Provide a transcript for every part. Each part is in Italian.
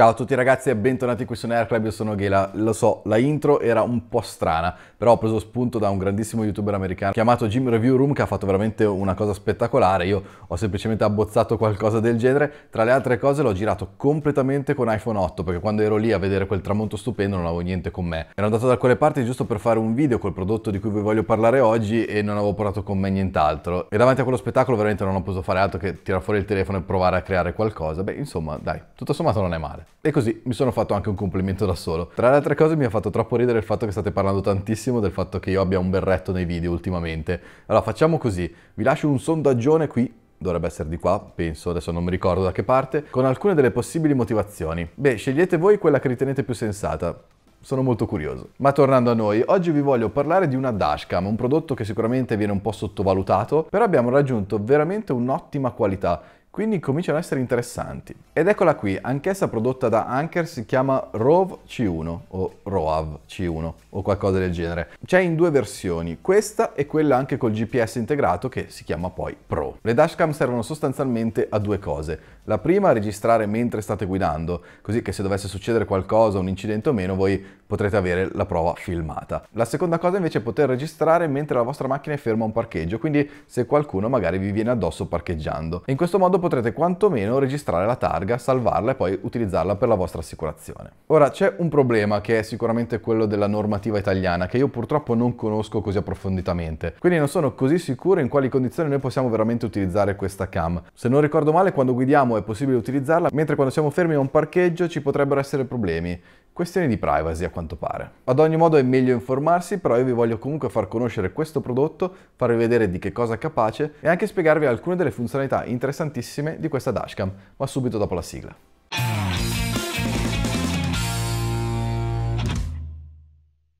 Ciao a tutti ragazzi e bentornati qui su Nair Club, io sono Ghela. Lo so, la intro era un po' strana, però ho preso spunto da un grandissimo youtuber americano chiamato Jim Review Room che ha fatto veramente una cosa spettacolare. Io ho semplicemente abbozzato qualcosa del genere. Tra le altre cose l'ho girato completamente con iPhone 8 perché quando ero lì a vedere quel tramonto stupendo non avevo niente con me. Ero andato da quelle parti giusto per fare un video col prodotto di cui vi voglio parlare oggi e non avevo portato con me nient'altro. E davanti a quello spettacolo veramente non ho potuto fare altro che tirare fuori il telefono e provare a creare qualcosa. Beh, insomma, dai, tutto sommato non è male. E così mi sono fatto anche un complimento da solo. Tra le altre cose mi ha fatto troppo ridere il fatto che state parlando tantissimo del fatto che io abbia un berretto nei video ultimamente. Allora facciamo così, vi lascio un sondaggione qui dovrebbe essere di qua, penso, adesso non mi ricordo da che parte, con alcune delle possibili motivazioni. Beh, scegliete voi quella che ritenete più sensata sono molto curioso. Ma tornando a noi, oggi vi voglio parlare di una dashcam, un prodotto che sicuramente viene un po' sottovalutato, però abbiamo raggiunto veramente un'ottima qualità quindi cominciano ad essere interessanti. Ed eccola qui, anch'essa prodotta da Anker, si chiama ROV C1 o ROAV C1 o qualcosa del genere. C'è in due versioni, questa e quella anche col GPS integrato che si chiama poi Pro. Le dashcam servono sostanzialmente a due cose. La prima, registrare mentre state guidando, così che se dovesse succedere qualcosa, un incidente o meno, voi potrete avere la prova filmata. La seconda cosa invece è poter registrare mentre la vostra macchina è ferma a un parcheggio, quindi se qualcuno magari vi viene addosso parcheggiando. In questo modo potrete quantomeno registrare la targa, salvarla e poi utilizzarla per la vostra assicurazione. Ora c'è un problema che è sicuramente quello della normativa italiana che io purtroppo non conosco così approfonditamente, quindi non sono così sicuro in quali condizioni noi possiamo veramente utilizzare questa cam. Se non ricordo male quando guidiamo è possibile utilizzarla, mentre quando siamo fermi a un parcheggio ci potrebbero essere problemi. Questioni di privacy a quanto pare. Ad ogni modo è meglio informarsi, però io vi voglio comunque far conoscere questo prodotto, farvi vedere di che cosa è capace e anche spiegarvi alcune delle funzionalità interessantissime di questa dashcam, ma subito dopo la sigla.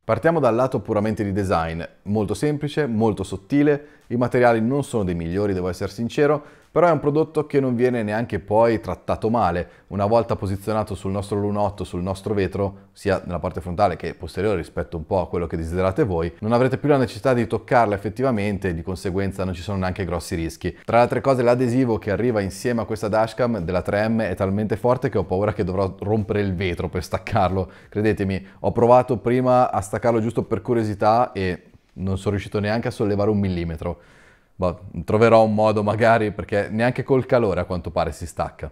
Partiamo dal lato puramente di design, molto semplice, molto sottile, i materiali non sono dei migliori, devo essere sincero, però è un prodotto che non viene neanche poi trattato male. Una volta posizionato sul nostro lunotto, sul nostro vetro, sia nella parte frontale che posteriore rispetto un po' a quello che desiderate voi, non avrete più la necessità di toccarla effettivamente e di conseguenza non ci sono neanche grossi rischi. Tra le altre cose l'adesivo che arriva insieme a questa dashcam della 3M è talmente forte che ho paura che dovrò rompere il vetro per staccarlo. Credetemi, ho provato prima a staccarlo giusto per curiosità e non sono riuscito neanche a sollevare un millimetro boh, troverò un modo magari perché neanche col calore a quanto pare si stacca.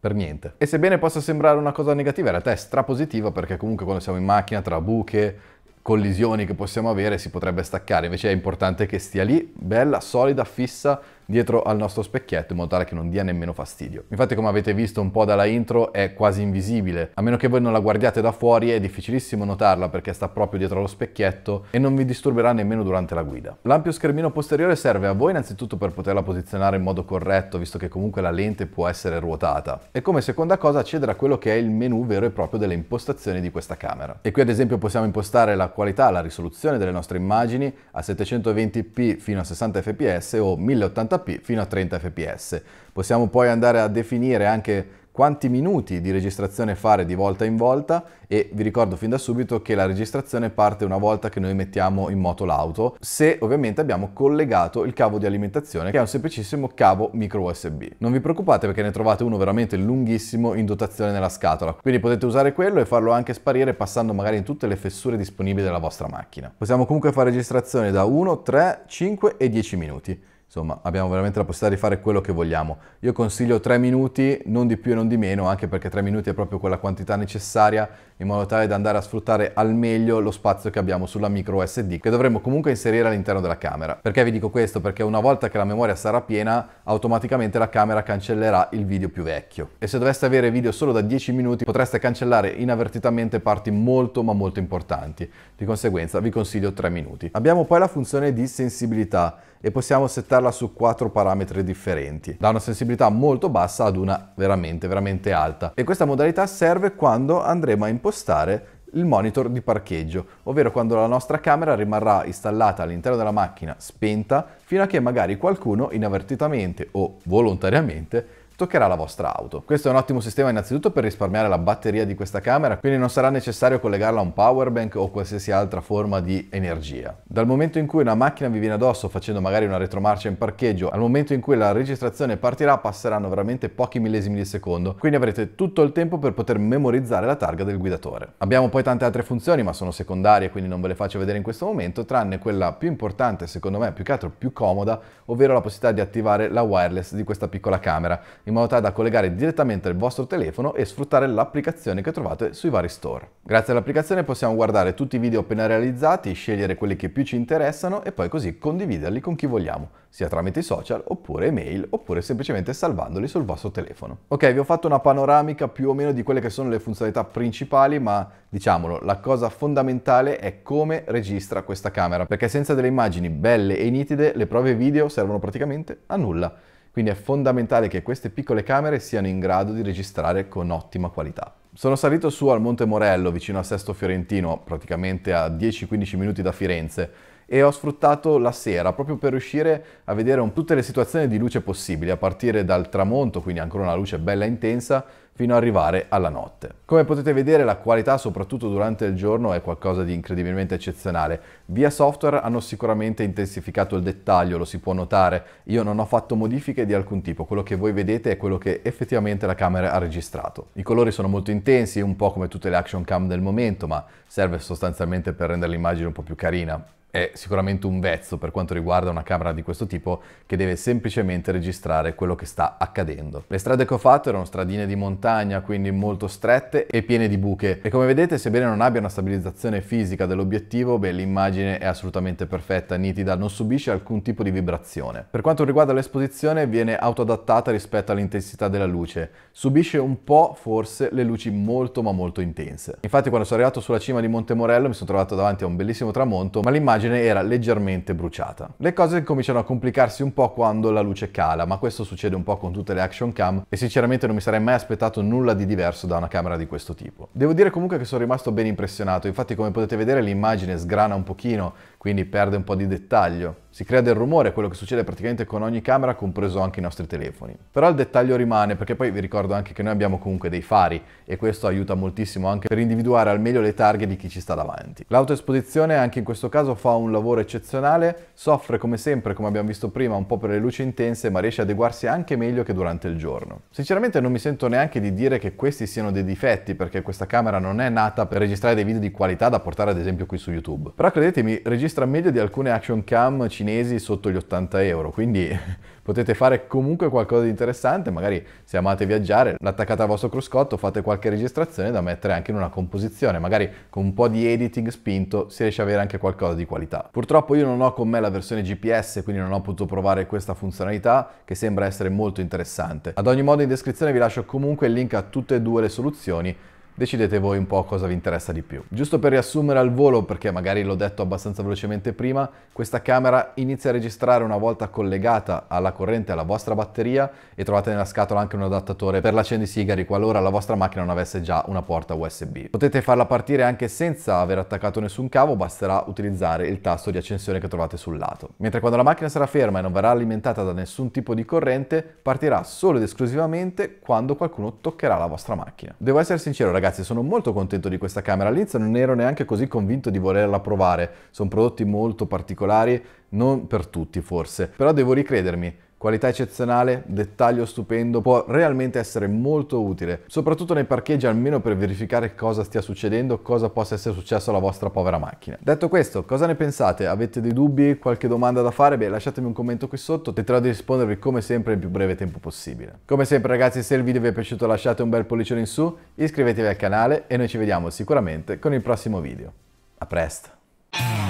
Per niente. E sebbene possa sembrare una cosa negativa, in realtà è strapositiva perché comunque quando siamo in macchina tra buche, collisioni che possiamo avere si potrebbe staccare, invece è importante che stia lì, bella, solida, fissa dietro al nostro specchietto in modo tale che non dia nemmeno fastidio. Infatti come avete visto un po' dalla intro è quasi invisibile, a meno che voi non la guardiate da fuori è difficilissimo notarla perché sta proprio dietro allo specchietto e non vi disturberà nemmeno durante la guida. L'ampio schermino posteriore serve a voi innanzitutto per poterla posizionare in modo corretto visto che comunque la lente può essere ruotata e come seconda cosa accedere a quello che è il menu vero e proprio delle impostazioni di questa camera. E qui ad esempio possiamo impostare la qualità, la risoluzione delle nostre immagini a 720p fino a 60 fps o 1080p 1080p fino a 30 fps. Possiamo poi andare a definire anche quanti minuti di registrazione fare di volta in volta e vi ricordo fin da subito che la registrazione parte una volta che noi mettiamo in moto l'auto se ovviamente abbiamo collegato il cavo di alimentazione che è un semplicissimo cavo micro USB. Non vi preoccupate perché ne trovate uno veramente lunghissimo in dotazione nella scatola quindi potete usare quello e farlo anche sparire passando magari in tutte le fessure disponibili della vostra macchina. Possiamo comunque fare registrazione da 1, 3, 5 e 10 minuti insomma abbiamo veramente la possibilità di fare quello che vogliamo. Io consiglio 3 minuti, non di più e non di meno, anche perché 3 minuti è proprio quella quantità necessaria in modo tale da andare a sfruttare al meglio lo spazio che abbiamo sulla micro USB che dovremo comunque inserire all'interno della camera. Perché vi dico questo? Perché una volta che la memoria sarà piena automaticamente la camera cancellerà il video più vecchio e se doveste avere video solo da 10 minuti potreste cancellare inavvertitamente parti molto ma molto importanti, di conseguenza vi consiglio 3 minuti. Abbiamo poi la funzione di sensibilità e possiamo settarla su quattro parametri differenti, da una sensibilità molto bassa ad una veramente veramente alta e questa modalità serve quando andremo a impostare impostare il monitor di parcheggio, ovvero quando la nostra camera rimarrà installata all'interno della macchina spenta fino a che magari qualcuno inavvertitamente o volontariamente toccherà la vostra auto. Questo è un ottimo sistema innanzitutto per risparmiare la batteria di questa camera, quindi non sarà necessario collegarla a un power bank o qualsiasi altra forma di energia. Dal momento in cui una macchina vi viene addosso facendo magari una retromarcia in parcheggio, al momento in cui la registrazione partirà passeranno veramente pochi millesimi di secondo, quindi avrete tutto il tempo per poter memorizzare la targa del guidatore. Abbiamo poi tante altre funzioni, ma sono secondarie, quindi non ve le faccio vedere in questo momento, tranne quella più importante, secondo me, più che altro più comoda, ovvero la possibilità di attivare la wireless di questa piccola camera in modo tale da collegare direttamente il vostro telefono e sfruttare l'applicazione che trovate sui vari store. Grazie all'applicazione possiamo guardare tutti i video appena realizzati, scegliere quelli che più ci interessano e poi così condividerli con chi vogliamo, sia tramite i social oppure email oppure semplicemente salvandoli sul vostro telefono. Ok, vi ho fatto una panoramica più o meno di quelle che sono le funzionalità principali, ma diciamolo, la cosa fondamentale è come registra questa camera, perché senza delle immagini belle e nitide le prove video servono praticamente a nulla quindi è fondamentale che queste piccole camere siano in grado di registrare con ottima qualità. Sono salito su al Monte Morello, vicino a Sesto Fiorentino, praticamente a 10-15 minuti da Firenze, e ho sfruttato la sera proprio per riuscire a vedere tutte le situazioni di luce possibili, a partire dal tramonto, quindi ancora una luce bella intensa, fino ad arrivare alla notte. Come potete vedere la qualità soprattutto durante il giorno è qualcosa di incredibilmente eccezionale. Via software hanno sicuramente intensificato il dettaglio, lo si può notare. Io non ho fatto modifiche di alcun tipo, quello che voi vedete è quello che effettivamente la camera ha registrato. I colori sono molto intensi, un po' come tutte le action cam del momento, ma serve sostanzialmente per rendere l'immagine un po' più carina è sicuramente un vezzo per quanto riguarda una camera di questo tipo che deve semplicemente registrare quello che sta accadendo. Le strade che ho fatto erano stradine di montagna, quindi molto strette e piene di buche e come vedete sebbene non abbia una stabilizzazione fisica dell'obiettivo, beh l'immagine è assolutamente perfetta, nitida, non subisce alcun tipo di vibrazione. Per quanto riguarda l'esposizione viene autoadattata rispetto all'intensità della luce, subisce un po' forse le luci molto ma molto intense. Infatti quando sono arrivato sulla cima di Monte Morello mi sono trovato davanti a un bellissimo tramonto, ma l'immagine l'immagine era leggermente bruciata. Le cose cominciano a complicarsi un po' quando la luce cala, ma questo succede un po' con tutte le action cam e sinceramente non mi sarei mai aspettato nulla di diverso da una camera di questo tipo. Devo dire comunque che sono rimasto ben impressionato, infatti come potete vedere l'immagine sgrana un pochino, quindi perde un po' di dettaglio. Si crea del rumore, quello che succede praticamente con ogni camera, compreso anche i nostri telefoni. Però il dettaglio rimane, perché poi vi ricordo anche che noi abbiamo comunque dei fari e questo aiuta moltissimo anche per individuare al meglio le targhe di chi ci sta davanti. L'autoesposizione anche in questo caso fa un lavoro eccezionale, soffre come sempre, come abbiamo visto prima, un po' per le luci intense, ma riesce ad adeguarsi anche meglio che durante il giorno. Sinceramente non mi sento neanche di dire che questi siano dei difetti, perché questa camera non è nata per registrare dei video di qualità da portare ad esempio qui su YouTube. Però credetemi, registrare registra media di alcune action cam cinesi sotto gli 80 euro, quindi potete fare comunque qualcosa di interessante, magari se amate viaggiare, l'attaccate al vostro cruscotto, fate qualche registrazione da mettere anche in una composizione, magari con un po' di editing spinto si riesce ad avere anche qualcosa di qualità. Purtroppo io non ho con me la versione GPS, quindi non ho potuto provare questa funzionalità che sembra essere molto interessante. Ad ogni modo in descrizione vi lascio comunque il link a tutte e due le soluzioni decidete voi un po' cosa vi interessa di più. Giusto per riassumere al volo, perché magari l'ho detto abbastanza velocemente prima, questa camera inizia a registrare una volta collegata alla corrente alla vostra batteria e trovate nella scatola anche un adattatore per l'accendisigari qualora la vostra macchina non avesse già una porta USB. Potete farla partire anche senza aver attaccato nessun cavo, basterà utilizzare il tasto di accensione che trovate sul lato. Mentre quando la macchina sarà ferma e non verrà alimentata da nessun tipo di corrente, partirà solo ed esclusivamente quando qualcuno toccherà la vostra macchina. Devo essere sincero ragazzi, ragazzi sono molto contento di questa camera, all'inizio non ero neanche così convinto di volerla provare, sono prodotti molto particolari, non per tutti forse, però devo ricredermi Qualità eccezionale, dettaglio stupendo, può realmente essere molto utile, soprattutto nei parcheggi almeno per verificare cosa stia succedendo, cosa possa essere successo alla vostra povera macchina. Detto questo, cosa ne pensate? Avete dei dubbi, qualche domanda da fare? Beh, lasciatemi un commento qui sotto, tenterò di rispondervi come sempre nel più breve tempo possibile. Come sempre ragazzi, se il video vi è piaciuto lasciate un bel pollicione in su, iscrivetevi al canale e noi ci vediamo sicuramente con il prossimo video. A presto!